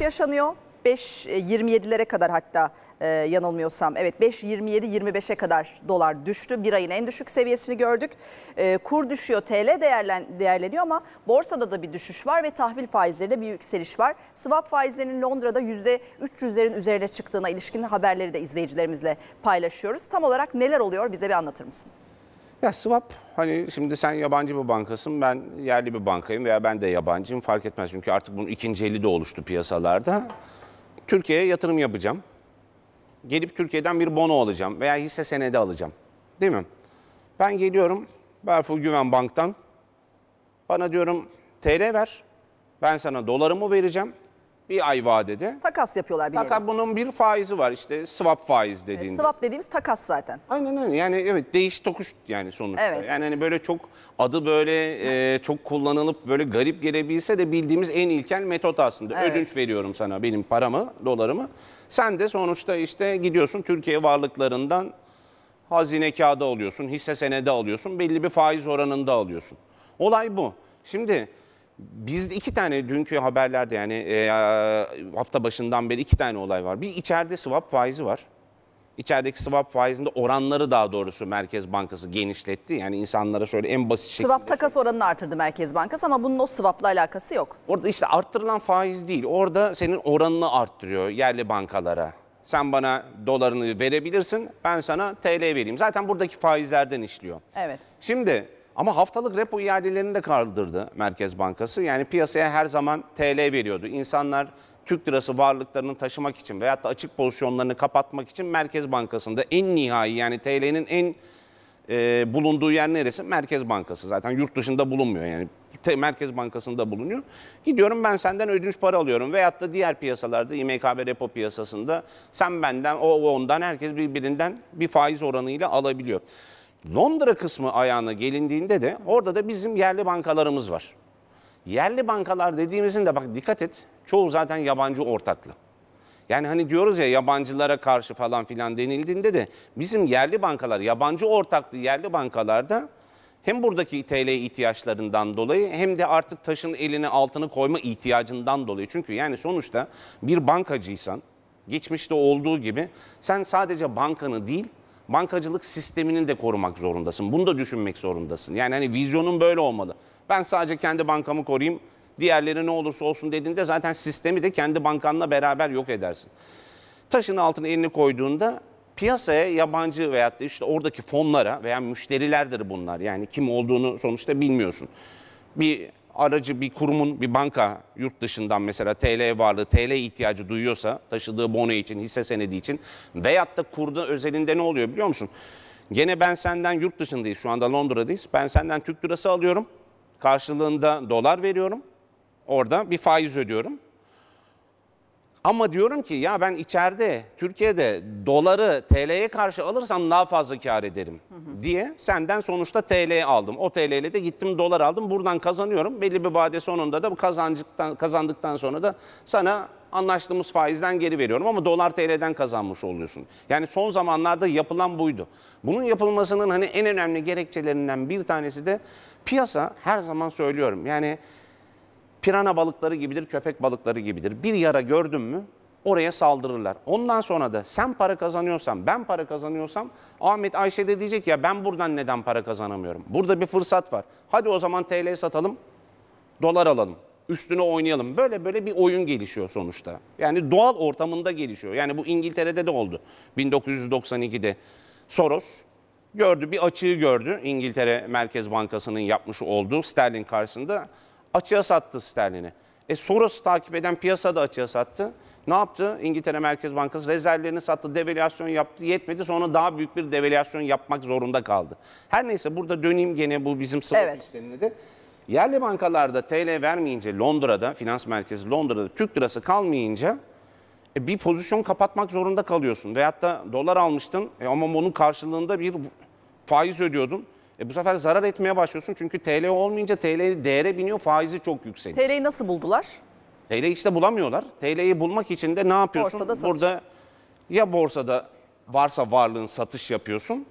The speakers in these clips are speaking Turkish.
düşüş yaşanıyor. 5.27'lere e, kadar hatta e, yanılmıyorsam evet 5.27-25'e kadar dolar düştü. Bir ayın en düşük seviyesini gördük. E, kur düşüyor TL değerlen, değerleniyor ama borsada da bir düşüş var ve tahvil faizlerinde bir yükseliş var. Swap faizlerinin Londra'da %300'lerin üzerine çıktığına ilişkin haberleri de izleyicilerimizle paylaşıyoruz. Tam olarak neler oluyor bize bir anlatır mısın? Ya swap hani şimdi sen yabancı bir bankasın, ben yerli bir bankayım veya ben de yabancıyım fark etmez. Çünkü artık bunun ikinci eli de oluştu piyasalarda. Türkiye'ye yatırım yapacağım. Gelip Türkiye'den bir bono alacağım veya hisse senedi alacağım. Değil mi? Ben geliyorum Berfu Güven Bank'tan. Bana diyorum TL ver. Ben sana dolarımı vereceğim. Bir ay vadede. Takas yapıyorlar bir Fakat bunun bir faizi var işte swap faiz e, dediğinde. Evet, swap dediğimiz takas zaten. Aynen öyle yani evet değiş tokuş yani sonuçta. Evet. Yani hani böyle çok adı böyle e, çok kullanılıp böyle garip gelebilse de bildiğimiz en ilkel metot aslında. Evet. Ödünç veriyorum sana benim paramı, dolarımı. Sen de sonuçta işte gidiyorsun Türkiye varlıklarından hazine kağıdı alıyorsun, hisse senedi alıyorsun, belli bir faiz oranında alıyorsun. Olay bu. Şimdi biz iki tane dünkü haberlerde yani e, hafta başından beri iki tane olay var. Bir içeride swap faizi var. İçerideki swap faizinde oranları daha doğrusu Merkez Bankası genişletti. Yani insanlara şöyle en basit şekilde... Swap takas oranını artırdı Merkez Bankası ama bunun o swapla alakası yok. Orada işte arttırılan faiz değil. Orada senin oranını arttırıyor yerli bankalara. Sen bana dolarını verebilirsin, ben sana TL vereyim. Zaten buradaki faizlerden işliyor. Evet. Şimdi ama haftalık repo iadelerini de kaldırdı Merkez Bankası. Yani piyasaya her zaman TL veriyordu. İnsanlar Türk lirası varlıklarını taşımak için veyahut da açık pozisyonlarını kapatmak için Merkez Bankası'nda en nihai yani TL'nin en e, bulunduğu yer neresi? Merkez Bankası zaten yurt dışında bulunmuyor yani. Merkez Bankası'nda bulunuyor. Gidiyorum ben senden ödünç para alıyorum veyahut da diğer piyasalarda İMKB repo piyasasında sen benden o ondan herkes birbirinden bir faiz oranıyla alabiliyor. Londra kısmı ayağına gelindiğinde de orada da bizim yerli bankalarımız var. Yerli bankalar dediğimizin de bak dikkat et çoğu zaten yabancı ortaklı. Yani hani diyoruz ya yabancılara karşı falan filan denildiğinde de bizim yerli bankalar, yabancı ortaklı yerli bankalarda hem buradaki TL ihtiyaçlarından dolayı hem de artık taşın eline altını koyma ihtiyacından dolayı. Çünkü yani sonuçta bir bankacıysan geçmişte olduğu gibi sen sadece bankanı değil bankacılık sistemini de korumak zorundasın. Bunu da düşünmek zorundasın. Yani hani vizyonun böyle olmalı. Ben sadece kendi bankamı koruyayım, diğerleri ne olursa olsun dediğinde zaten sistemi de kendi bankanla beraber yok edersin. Taşın altına elini koyduğunda piyasaya yabancı veyahut da işte oradaki fonlara veya müşterilerdir bunlar. Yani kim olduğunu sonuçta bilmiyorsun. Bir aracı bir kurumun, bir banka yurt dışından mesela TL varlığı, TL ihtiyacı duyuyorsa taşıdığı bono için, hisse senedi için veyahut da kurda özelinde ne oluyor biliyor musun? Gene ben senden yurt dışındayız şu anda Londra'dayız. Ben senden Türk lirası alıyorum. Karşılığında dolar veriyorum. Orada bir faiz ödüyorum. Ama diyorum ki ya ben içeride Türkiye'de doları TL'ye karşı alırsam daha fazla kar ederim hı hı. diye senden sonuçta TL aldım. O TL ile de gittim dolar aldım. Buradan kazanıyorum. Belli bir vade sonunda da bu kazancıktan kazandıktan sonra da sana anlaştığımız faizden geri veriyorum ama dolar TL'den kazanmış oluyorsun. Yani son zamanlarda yapılan buydu. Bunun yapılmasının hani en önemli gerekçelerinden bir tanesi de piyasa her zaman söylüyorum. Yani Pirana balıkları gibidir, köpek balıkları gibidir. Bir yara gördün mü oraya saldırırlar. Ondan sonra da sen para kazanıyorsan, ben para kazanıyorsam Ahmet Ayşe de diyecek ya ben buradan neden para kazanamıyorum? Burada bir fırsat var. Hadi o zaman TL satalım, dolar alalım. Üstüne oynayalım. Böyle böyle bir oyun gelişiyor sonuçta. Yani doğal ortamında gelişiyor. Yani bu İngiltere'de de oldu. 1992'de Soros gördü, bir açığı gördü. İngiltere Merkez Bankası'nın yapmış olduğu sterlin karşısında Açığa sattı sterlini. E Soros takip eden piyasa da açığa sattı. Ne yaptı? İngiltere Merkez Bankası rezervlerini sattı, devalüasyon yaptı, yetmedi. Sonra daha büyük bir devalüasyon yapmak zorunda kaldı. Her neyse burada döneyim gene bu bizim sıfır evet. sistemine Yerli bankalarda TL vermeyince Londra'da, finans merkezi Londra'da Türk lirası kalmayınca e, bir pozisyon kapatmak zorunda kalıyorsun. Veyahut da dolar almıştın e, ama onun karşılığında bir faiz ödüyordun. E bu sefer zarar etmeye başlıyorsun çünkü TL olmayınca TL değere biniyor faizi çok yükseliyor. TL'yi nasıl buldular? TL'yi işte bulamıyorlar. TL'yi bulmak için de ne yapıyorsun? Borsada satış. Burada ya borsada varsa varlığın satış yapıyorsun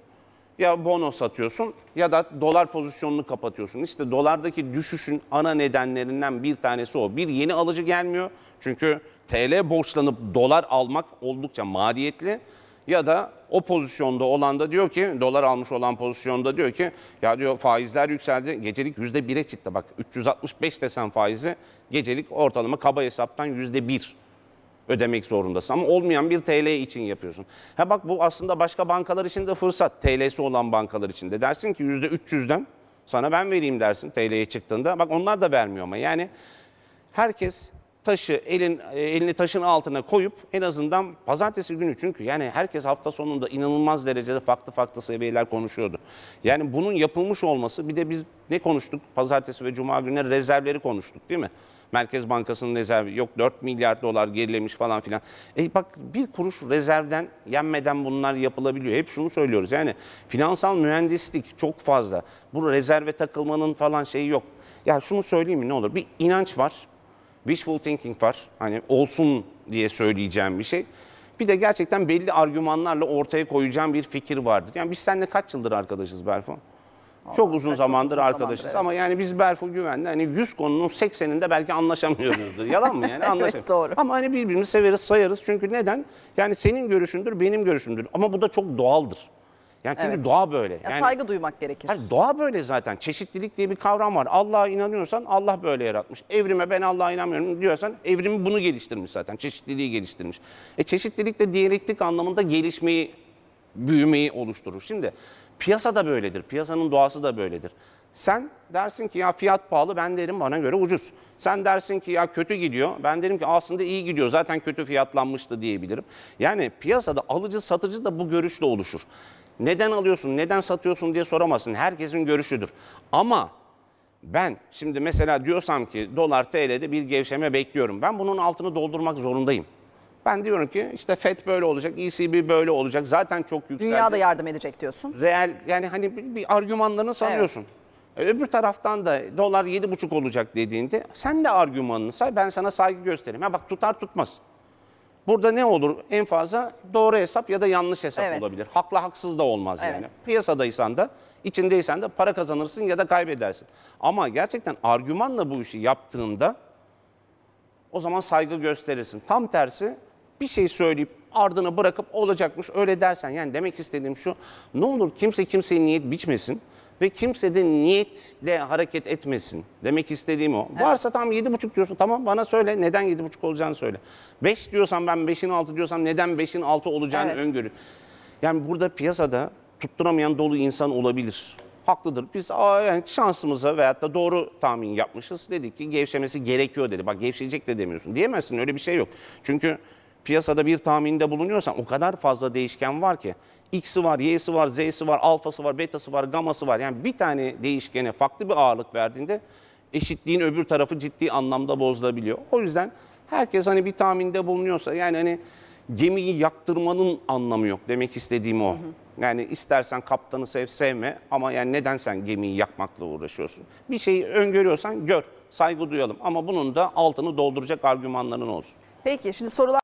ya bono satıyorsun ya da dolar pozisyonunu kapatıyorsun. İşte dolardaki düşüşün ana nedenlerinden bir tanesi o. Bir yeni alıcı gelmiyor çünkü TL borçlanıp dolar almak oldukça maliyetli ya da o pozisyonda olan da diyor ki dolar almış olan pozisyonda diyor ki ya diyor faizler yükseldi gecelik %1'e çıktı bak 365 desen faizi gecelik ortalama kaba hesaptan %1 ödemek zorundasın. Ama olmayan bir TL için yapıyorsun. Ha bak bu aslında başka bankalar için de fırsat. TL'si olan bankalar için de. Dersin ki %300'den sana ben vereyim dersin TL'ye çıktığında. Bak onlar da vermiyor ama yani herkes taşı elin e, elini taşın altına koyup en azından pazartesi günü çünkü yani herkes hafta sonunda inanılmaz derecede farklı farklı seviyeler konuşuyordu. Yani bunun yapılmış olması bir de biz ne konuştuk? Pazartesi ve cuma günleri rezervleri konuştuk değil mi? Merkez Bankası'nın rezervi yok 4 milyar dolar gerilemiş falan filan. E bak bir kuruş rezervden yenmeden bunlar yapılabiliyor. Hep şunu söylüyoruz yani finansal mühendislik çok fazla. Bu rezerve takılmanın falan şeyi yok. Ya şunu söyleyeyim mi ne olur bir inanç var wishful thinking var. Hani olsun diye söyleyeceğim bir şey. Bir de gerçekten belli argümanlarla ortaya koyacağım bir fikir vardır. Yani biz seninle kaç yıldır arkadaşız Berfo? çok uzun zamandır uzun arkadaşız zamandır, evet. ama yani biz Berfu Güven'le hani 100 konunun 80'inde belki anlaşamıyoruzdur. Yalan mı yani? Anlaşamıyoruz. evet, doğru. Ama hani birbirimizi severiz, sayarız. Çünkü neden? Yani senin görüşündür, benim görüşümdür. Ama bu da çok doğaldır. Yani çünkü evet. doğa böyle. Yani, ya saygı duymak gerekir. Yani doğa böyle zaten. Çeşitlilik diye bir kavram var. Allah'a inanıyorsan Allah böyle yaratmış. Evrime ben Allah'a inanmıyorum diyorsan evrimi bunu geliştirmiş zaten. Çeşitliliği geliştirmiş. E çeşitlilik de diyalektik anlamında gelişmeyi, büyümeyi oluşturur. Şimdi piyasa da böyledir. Piyasanın doğası da böyledir. Sen dersin ki ya fiyat pahalı ben derim bana göre ucuz. Sen dersin ki ya kötü gidiyor ben derim ki aslında iyi gidiyor zaten kötü fiyatlanmıştı diyebilirim. Yani piyasada alıcı satıcı da bu görüşle oluşur neden alıyorsun, neden satıyorsun diye soramazsın. Herkesin görüşüdür. Ama ben şimdi mesela diyorsam ki dolar TL'de bir gevşeme bekliyorum. Ben bunun altını doldurmak zorundayım. Ben diyorum ki işte FED böyle olacak, ECB böyle olacak. Zaten çok yükseldi. Dünya da yardım edecek diyorsun. Real yani hani bir, bir argümanlarını sanıyorsun. Evet. Öbür taraftan da dolar 7,5 olacak dediğinde sen de argümanını say ben sana saygı gösteririm. Ha bak tutar tutmaz. Burada ne olur en fazla doğru hesap ya da yanlış hesap Evet. olabilir. Haklı haksız da olmaz Evet. yani. Piyasadaysan da içindeysen de para kazanırsın ya da kaybedersin. Ama gerçekten argümanla bu işi yaptığında o zaman saygı gösterirsin. Tam tersi bir şey söyleyip ardına bırakıp olacakmış öyle dersen. Yani demek istediğim şu ne olur kimse kimseyi niyet biçmesin ve kimse de niyetle hareket etmesin. Demek istediğim o. Evet. Varsa tam 7,5 diyorsun tamam bana söyle neden 7,5 olacağını söyle. 5 diyorsam ben 5'in 6 diyorsam neden 5'in 6 olacağını evet. öngörün. Yani burada piyasada tutturamayan dolu insan olabilir. Haklıdır. Biz aa, yani şansımıza veyahut da doğru tahmin yapmışız. Dedik ki gevşemesi gerekiyor dedi. Bak gevşeyecek de demiyorsun. Diyemezsin öyle bir şey yok. Çünkü piyasada bir tahminde bulunuyorsan o kadar fazla değişken var ki. X'i var, Y'si var, Z'si var, alfası var, betası var, gaması var. Yani bir tane değişkene farklı bir ağırlık verdiğinde eşitliğin öbür tarafı ciddi anlamda bozulabiliyor. O yüzden herkes hani bir tahminde bulunuyorsa yani hani gemiyi yaktırmanın anlamı yok demek istediğim o. Hı hı. Yani istersen kaptanı sev sevme ama yani neden sen gemiyi yakmakla uğraşıyorsun? Bir şeyi öngörüyorsan gör, saygı duyalım ama bunun da altını dolduracak argümanların olsun. Peki şimdi sorular